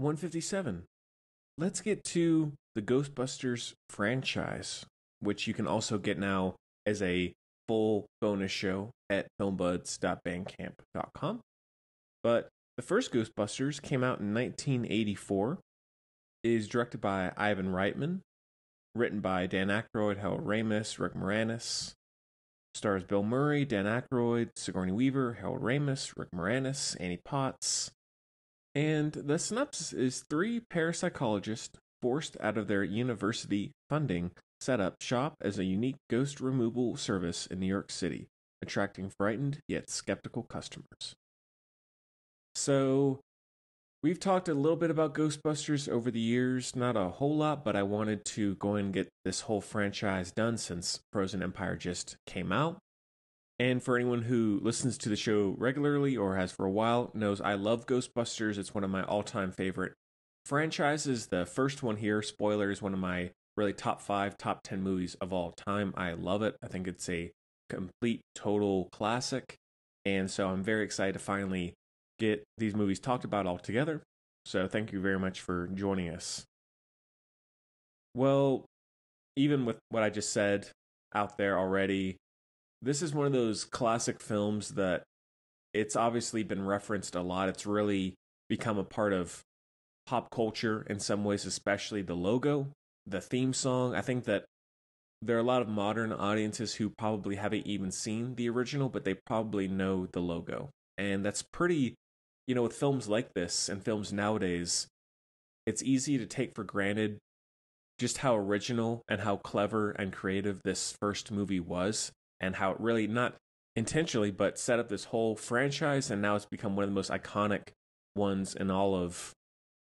157. Let's get to the Ghostbusters franchise, which you can also get now as a full bonus show at filmbuds.bandcamp.com. But the first Ghostbusters came out in 1984, is directed by Ivan Reitman, written by Dan Aykroyd, Hal Ramis, Rick Moranis, stars Bill Murray, Dan Aykroyd, Sigourney Weaver, Harold Ramis, Rick Moranis, Annie Potts, and the synopsis is three parapsychologists forced out of their university funding set up shop as a unique ghost removal service in New York City, attracting frightened yet skeptical customers. So, we've talked a little bit about Ghostbusters over the years, not a whole lot, but I wanted to go and get this whole franchise done since Frozen Empire just came out. And for anyone who listens to the show regularly or has for a while, knows I love Ghostbusters. It's one of my all time favorite franchises. The first one here, spoiler, is one of my really top five, top 10 movies of all time. I love it. I think it's a complete, total classic. And so I'm very excited to finally get these movies talked about all together. So thank you very much for joining us. Well, even with what I just said out there already, this is one of those classic films that it's obviously been referenced a lot. It's really become a part of pop culture in some ways, especially the logo, the theme song. I think that there are a lot of modern audiences who probably haven't even seen the original, but they probably know the logo. And that's pretty, you know, with films like this and films nowadays, it's easy to take for granted just how original and how clever and creative this first movie was and how it really not intentionally but set up this whole franchise and now it's become one of the most iconic ones in all of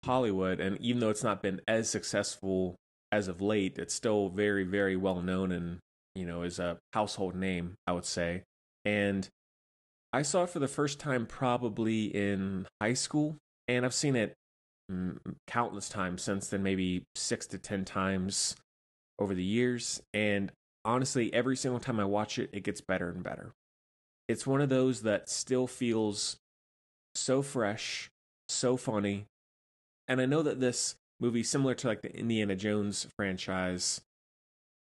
Hollywood and even though it's not been as successful as of late it's still very very well known and you know is a household name I would say and I saw it for the first time probably in high school and I've seen it mm, countless times since then maybe 6 to 10 times over the years and honestly, every single time I watch it, it gets better and better. It's one of those that still feels so fresh, so funny. And I know that this movie, similar to like the Indiana Jones franchise,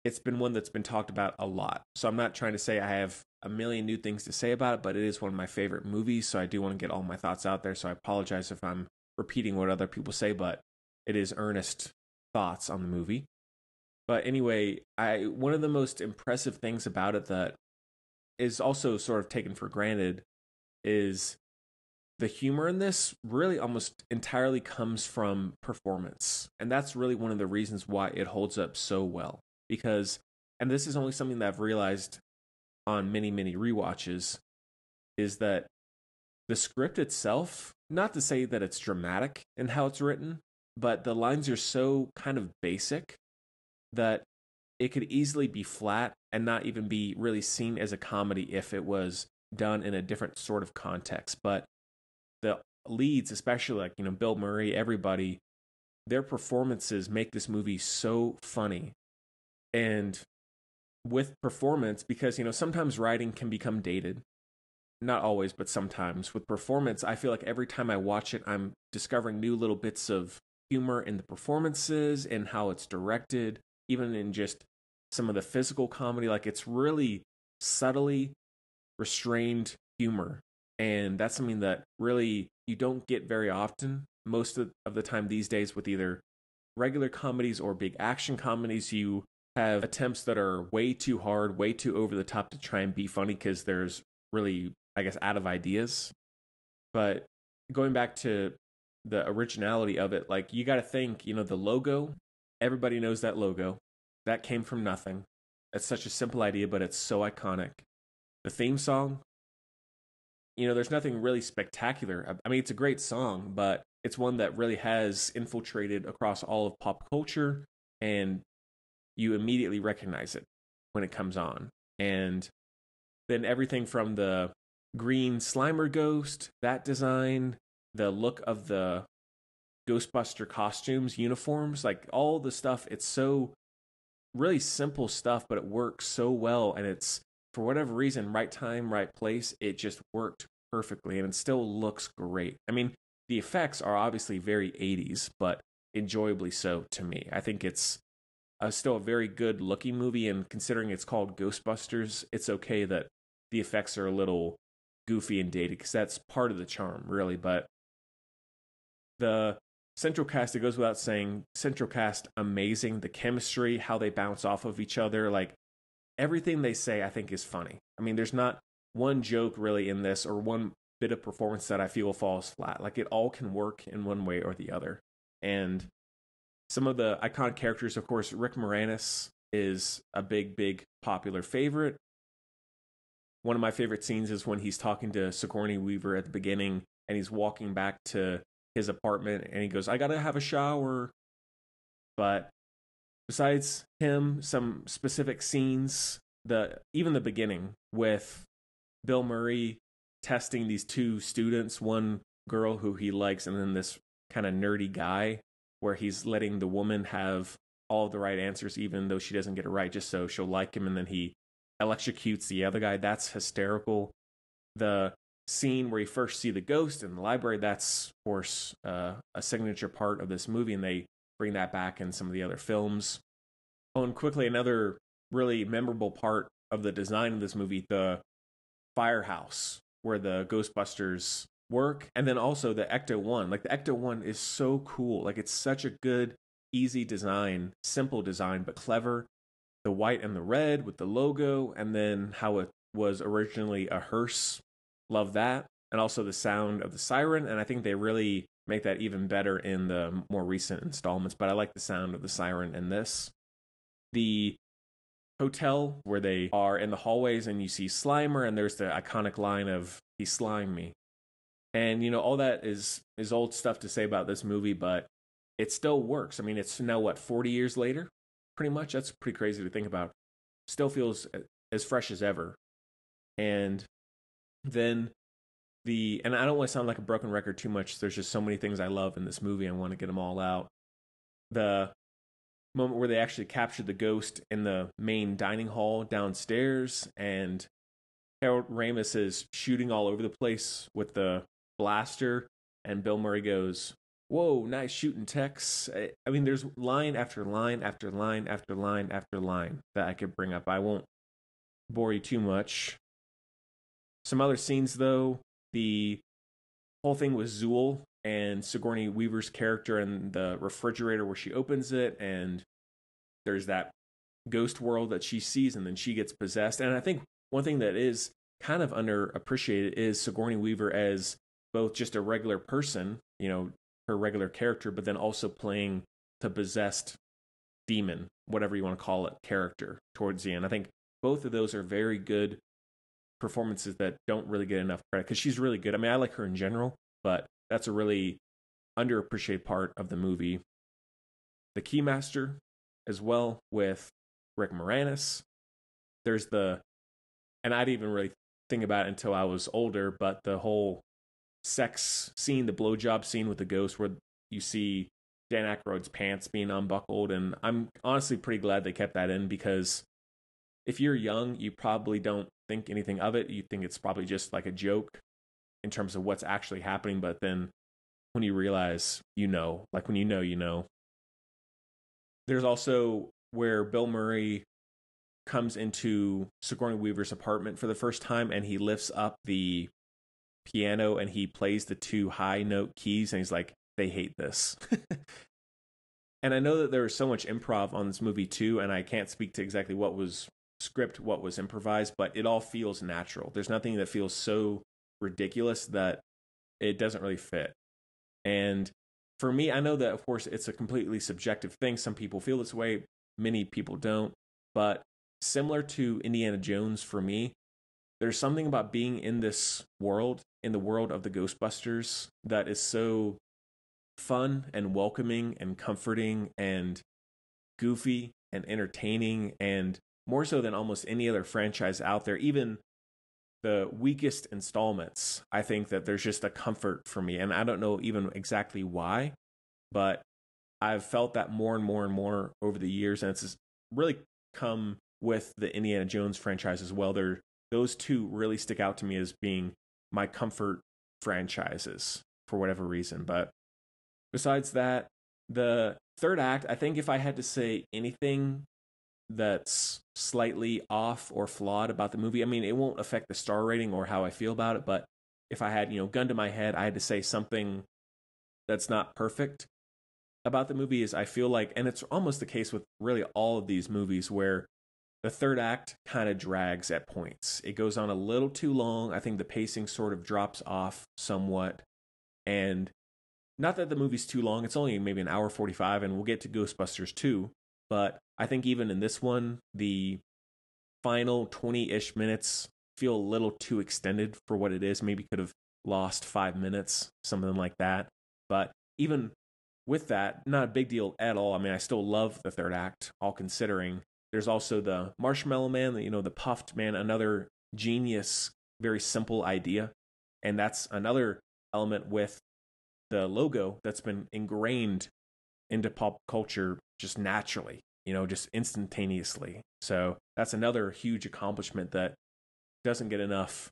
it's been one that's been talked about a lot. So I'm not trying to say I have a million new things to say about it, but it is one of my favorite movies. So I do want to get all my thoughts out there. So I apologize if I'm repeating what other people say, but it is earnest thoughts on the movie. But anyway, I one of the most impressive things about it that is also sort of taken for granted is the humor in this really almost entirely comes from performance. And that's really one of the reasons why it holds up so well. Because, and this is only something that I've realized on many, many re-watches, is that the script itself, not to say that it's dramatic in how it's written, but the lines are so kind of basic that it could easily be flat and not even be really seen as a comedy if it was done in a different sort of context. But the leads, especially like, you know, Bill Murray, everybody, their performances make this movie so funny. And with performance, because, you know, sometimes writing can become dated. Not always, but sometimes. With performance, I feel like every time I watch it, I'm discovering new little bits of humor in the performances and how it's directed even in just some of the physical comedy. Like it's really subtly restrained humor. And that's something that really you don't get very often. Most of, the time these days, with either regular comedies or big action comedies, you have attempts that are way too hard, way too over the top to try and be funny because there's really, I guess, out of ideas. But going back to the originality of it, like you got to think, you know, the logo, everybody knows that logo. That came from nothing. That's such a simple idea, but it's so iconic. The theme song, you know, there's nothing really spectacular. I mean, it's a great song, but it's one that really has infiltrated across all of pop culture, and you immediately recognize it when it comes on. And then everything from the green Slimer ghost, that design, the look of the Ghostbuster costumes, uniforms, like all the stuff, it's so really simple stuff, but it works so well. And it's for whatever reason, right time, right place, it just worked perfectly and it still looks great. I mean, the effects are obviously very 80s, but enjoyably so to me. I think it's uh, still a very good looking movie. And considering it's called Ghostbusters, it's okay that the effects are a little goofy and dated because that's part of the charm, really. But the Central Cast, it goes without saying, Central Cast, amazing. The chemistry, how they bounce off of each other, like everything they say, I think is funny. I mean, there's not one joke really in this or one bit of performance that I feel falls flat. Like it all can work in one way or the other. And some of the iconic characters, of course, Rick Moranis is a big, big popular favorite. One of my favorite scenes is when he's talking to Sigourney Weaver at the beginning and he's walking back to his apartment and he goes, I gotta have a shower. But besides him, some specific scenes, the even the beginning with Bill Murray testing these two students, one girl who he likes, and then this kind of nerdy guy where he's letting the woman have all the right answers, even though she doesn't get it right, just so she'll like him. And then he electrocutes the other guy. That's hysterical. The scene where you first see the ghost in the library, that's of course uh, a signature part of this movie, and they bring that back in some of the other films. Oh, and quickly, another really memorable part of the design of this movie, the firehouse where the Ghostbusters work, and then also the Ecto One. Like the Ecto One is so cool. Like it's such a good, easy design, simple design, but clever. The white and the red with the logo, and then how it was originally a hearse Love that. And also the sound of the siren. And I think they really make that even better in the more recent installments. But I like the sound of the siren in this. The hotel where they are in the hallways and you see Slimer and there's the iconic line of he slimed me. And you know, all that is is old stuff to say about this movie, but it still works. I mean, it's now what, 40 years later? Pretty much. That's pretty crazy to think about. Still feels eh, as fresh as ever. And then the and I don't want to sound like a broken record too much. There's just so many things I love in this movie. I want to get them all out. The moment where they actually captured the ghost in the main dining hall downstairs, and Harold Ramis is shooting all over the place with the blaster, and Bill Murray goes, "Whoa, nice shooting, Tex." I, I mean, there's line after line after line after line after line that I could bring up. I won't bore you too much. Some other scenes, though, the whole thing with Zool and Sigourney Weaver's character and the refrigerator where she opens it, and there's that ghost world that she sees, and then she gets possessed. And I think one thing that is kind of underappreciated is Sigourney Weaver as both just a regular person, you know, her regular character, but then also playing the possessed demon, whatever you want to call it, character towards the end. I think both of those are very good performances that don't really get enough credit because she's really good. I mean, I like her in general, but that's a really underappreciated part of the movie. The Keymaster, as well, with Rick Moranis. There's the, and I didn't even really think about it until I was older, but the whole sex scene, the blowjob scene with the ghost, where you see Dan Aykroyd's pants being unbuckled, and I'm honestly pretty glad they kept that in because if you're young, you probably don't think anything of it. You think it's probably just like a joke in terms of what's actually happening. But then when you realize, you know, like when you know, you know. There's also where Bill Murray comes into Sigourney Weaver's apartment for the first time and he lifts up the piano and he plays the two high note keys and he's like, they hate this. and I know that there was so much improv on this movie too, and I can't speak to exactly what was script, what was improvised, but it all feels natural. There's nothing that feels so ridiculous that it doesn't really fit. And for me, I know that, of course, it's a completely subjective thing. Some people feel this way, many people don't. But similar to Indiana Jones for me, there's something about being in this world, in the world of the Ghostbusters, that is so fun and welcoming and comforting and goofy and entertaining and more so than almost any other franchise out there, even the weakest installments, I think that there's just a comfort for me. And I don't know even exactly why, but I've felt that more and more and more over the years. And it's really come with the Indiana Jones franchise as well. they those two really stick out to me as being my comfort franchises for whatever reason. But besides that, the third act, I think if I had to say anything that's slightly off or flawed about the movie. I mean, it won't affect the star rating or how I feel about it, but if I had, you know, gun to my head, I had to say something that's not perfect about the movie is I feel like and it's almost the case with really all of these movies where the third act kind of drags at points. It goes on a little too long. I think the pacing sort of drops off somewhat and not that the movie's too long. It's only maybe an hour 45 and we'll get to Ghostbusters 2 but I think even in this one, the final 20 ish minutes feel a little too extended for what it is. Maybe could have lost five minutes, something like that. But even with that, not a big deal at all. I mean, I still love the third act, all considering. There's also the Marshmallow Man, you know, the Puffed Man, another genius, very simple idea. And that's another element with the logo that's been ingrained into pop culture just naturally, you know, just instantaneously. So that's another huge accomplishment that doesn't get enough.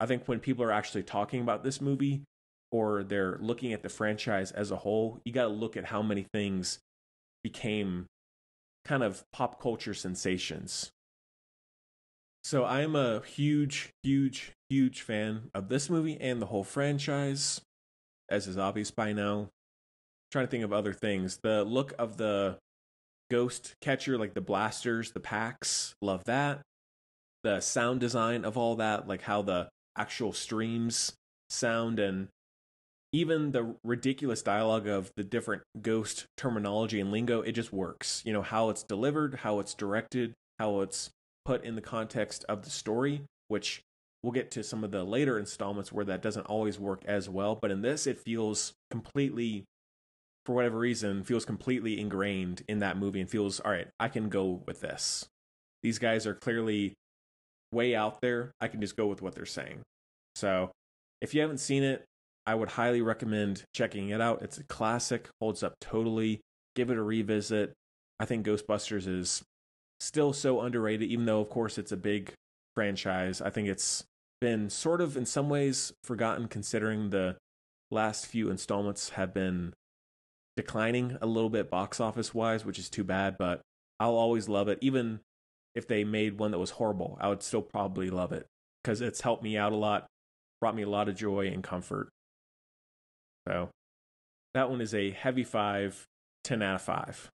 I think when people are actually talking about this movie or they're looking at the franchise as a whole, you got to look at how many things became kind of pop culture sensations. So I am a huge, huge, huge fan of this movie and the whole franchise, as is obvious by now trying to think of other things. The look of the ghost catcher, like the blasters, the packs, love that. The sound design of all that, like how the actual streams sound and even the ridiculous dialogue of the different ghost terminology and lingo, it just works. You know, how it's delivered, how it's directed, how it's put in the context of the story, which we'll get to some of the later installments where that doesn't always work as well. But in this, it feels completely for whatever reason, feels completely ingrained in that movie and feels, all right, I can go with this. These guys are clearly way out there. I can just go with what they're saying. So if you haven't seen it, I would highly recommend checking it out. It's a classic, holds up totally. Give it a revisit. I think Ghostbusters is still so underrated, even though, of course, it's a big franchise. I think it's been sort of, in some ways, forgotten considering the last few installments have been declining a little bit box office wise, which is too bad, but I'll always love it. Even if they made one that was horrible, I would still probably love it because it's helped me out a lot, brought me a lot of joy and comfort. So that one is a heavy five, 10 out of 5.